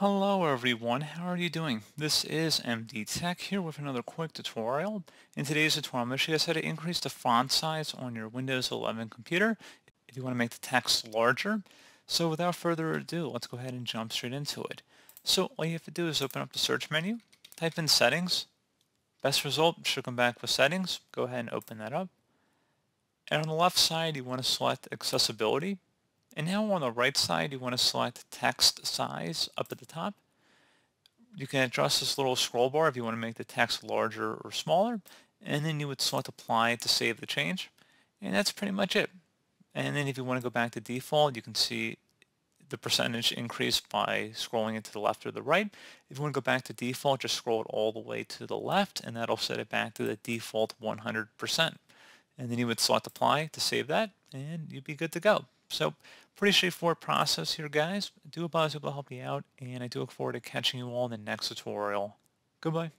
Hello everyone, how are you doing? This is MD Tech here with another quick tutorial. In today's tutorial, I'm going to show you how to increase the font size on your Windows 11 computer if you want to make the text larger. So without further ado, let's go ahead and jump straight into it. So all you have to do is open up the search menu, type in settings, best result should come back with settings, go ahead and open that up. And on the left side, you want to select accessibility and now on the right side, you want to select text size up at the top. You can adjust this little scroll bar if you want to make the text larger or smaller. And then you would select apply to save the change. And that's pretty much it. And then if you want to go back to default, you can see the percentage increase by scrolling it to the left or the right. If you want to go back to default, just scroll it all the way to the left, and that'll set it back to the default 100%. And then you would select apply to save that, and you'd be good to go. So pretty straightforward process here, guys. I do a I help you out, and I do look forward to catching you all in the next tutorial. Goodbye.